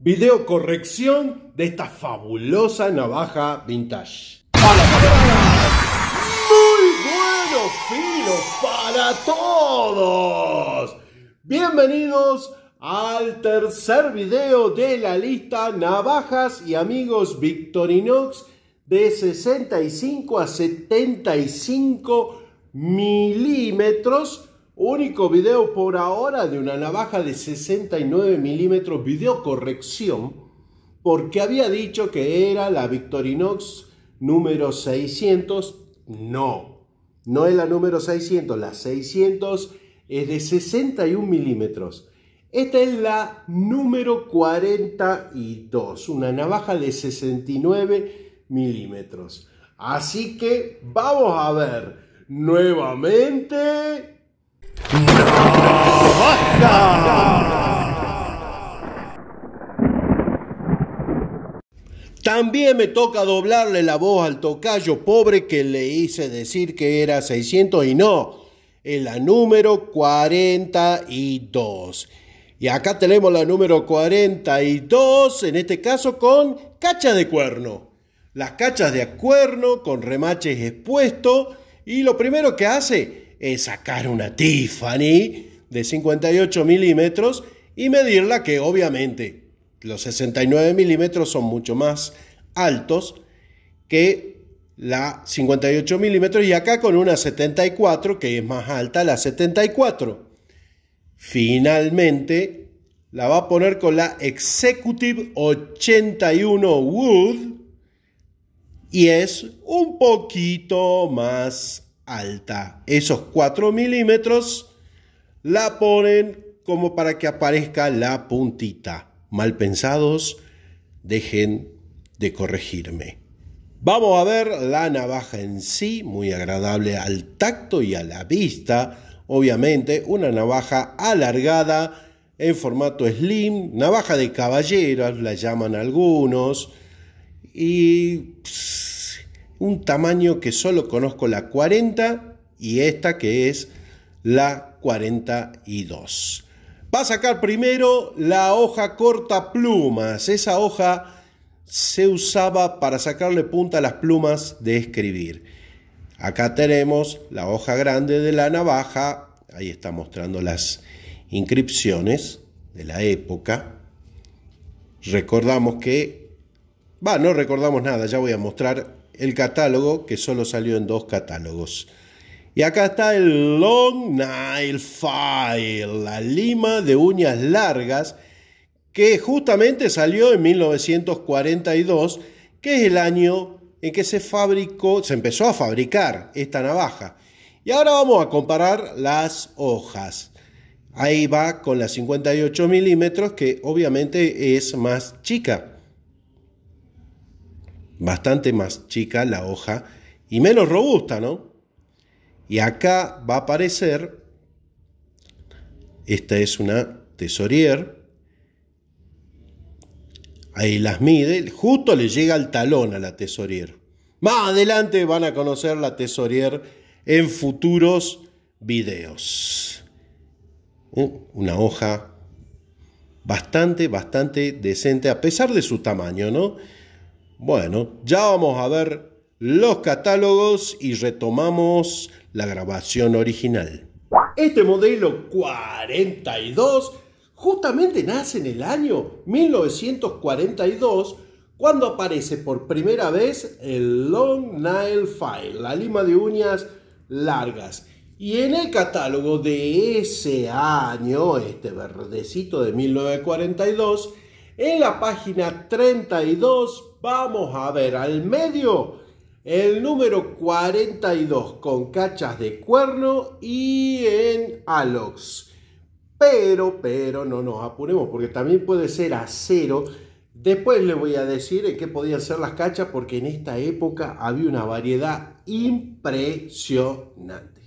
video corrección de esta fabulosa navaja vintage. ¡Hola Muy buenos filos para todos. Bienvenidos al tercer video de la lista Navajas y Amigos Victorinox de 65 a 75 milímetros Único video por ahora de una navaja de 69 milímetros video corrección porque había dicho que era la Victorinox número 600. No, no es la número 600, la 600 es de 61 milímetros. Esta es la número 42, una navaja de 69 milímetros. Así que vamos a ver nuevamente también me toca doblarle la voz al tocayo pobre que le hice decir que era 600 y no, en la número 42. Y acá tenemos la número 42, en este caso con cacha de cuerno. Las cachas de cuerno con remaches expuestos y lo primero que hace es eh, sacar una Tiffany de 58 milímetros y medirla que obviamente los 69 milímetros son mucho más altos que la 58 milímetros y acá con una 74 que es más alta la 74 finalmente la va a poner con la Executive 81 Wood y es un poquito más alta. Esos 4 milímetros la ponen como para que aparezca la puntita. Mal pensados, dejen de corregirme. Vamos a ver la navaja en sí, muy agradable al tacto y a la vista. Obviamente, una navaja alargada en formato slim, navaja de caballeros, la llaman algunos. Y un tamaño que solo conozco la 40 y esta que es la 42. Va a sacar primero la hoja corta plumas. Esa hoja se usaba para sacarle punta a las plumas de escribir. Acá tenemos la hoja grande de la navaja. Ahí está mostrando las inscripciones de la época. Recordamos que... Va, no recordamos nada, ya voy a mostrar el catálogo que solo salió en dos catálogos. Y acá está el Long Nile File, la lima de uñas largas, que justamente salió en 1942, que es el año en que se fabricó, se empezó a fabricar esta navaja. Y ahora vamos a comparar las hojas. Ahí va con las 58 milímetros, que obviamente es más chica bastante más chica la hoja y menos robusta, ¿no? Y acá va a aparecer, esta es una tesorier, ahí las mide, justo le llega el talón a la tesorier. Más adelante van a conocer la tesorier en futuros videos. Uh, una hoja bastante, bastante decente, a pesar de su tamaño, ¿no? Bueno, ya vamos a ver los catálogos y retomamos la grabación original. Este modelo 42 justamente nace en el año 1942 cuando aparece por primera vez el Long Nail File, la lima de uñas largas. Y en el catálogo de ese año, este verdecito de 1942, en la página 32 Vamos a ver al medio el número 42 con cachas de cuerno y en alox. Pero, pero no nos apuremos porque también puede ser acero. Después les voy a decir en qué podían ser las cachas porque en esta época había una variedad impresionante.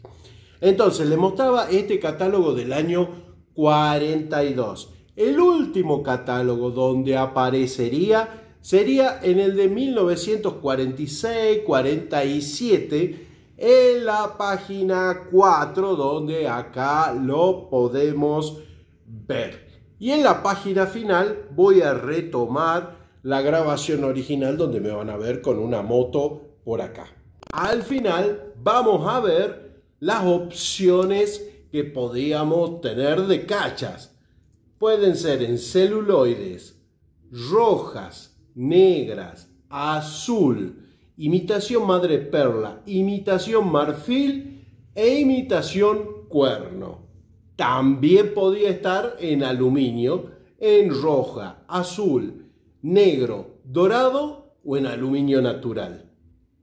Entonces, les mostraba este catálogo del año 42. El último catálogo donde aparecería sería en el de 1946-47 en la página 4 donde acá lo podemos ver. Y en la página final voy a retomar la grabación original donde me van a ver con una moto por acá. Al final vamos a ver las opciones que podíamos tener de cachas. Pueden ser en celuloides, rojas, negras, azul, imitación madre perla, imitación marfil e imitación cuerno. También podía estar en aluminio, en roja, azul, negro, dorado o en aluminio natural.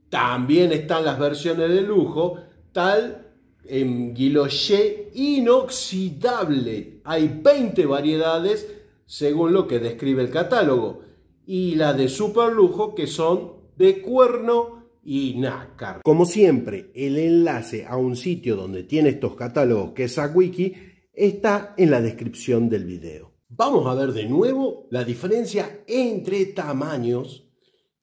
También están las versiones de lujo, tal en guilloché inoxidable. Hay 20 variedades según lo que describe el catálogo y la de super lujo que son de cuerno y nácar. Como siempre, el enlace a un sitio donde tiene estos catálogos que es a Wiki está en la descripción del video. Vamos a ver de nuevo la diferencia entre tamaños.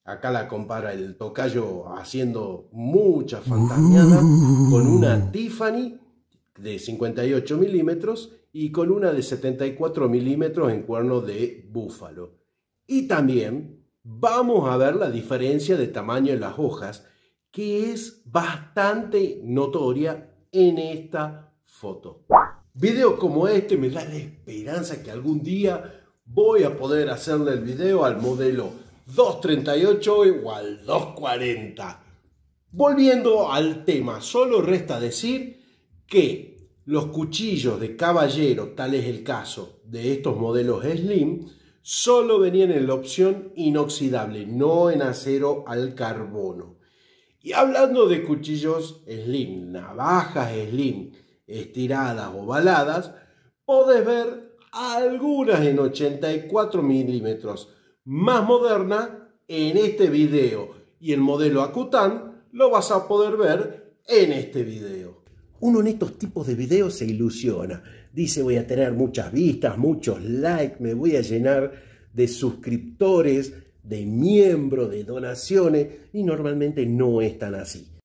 Acá la compara el tocayo haciendo mucha fantañada con una Tiffany de 58 milímetros y con una de 74 milímetros en cuerno de búfalo. Y también vamos a ver la diferencia de tamaño en las hojas, que es bastante notoria en esta foto. Videos como este me da la esperanza que algún día voy a poder hacerle el video al modelo 238 o al 240. Volviendo al tema, solo resta decir que los cuchillos de caballero, tal es el caso de estos modelos Slim, solo venían en la opción inoxidable, no en acero al carbono. Y hablando de cuchillos slim, navajas slim, estiradas o ovaladas, podés ver algunas en 84 milímetros más modernas en este video y el modelo Acutan lo vas a poder ver en este video. Uno en estos tipos de videos se ilusiona, dice voy a tener muchas vistas, muchos likes, me voy a llenar de suscriptores, de miembros, de donaciones, y normalmente no es tan así.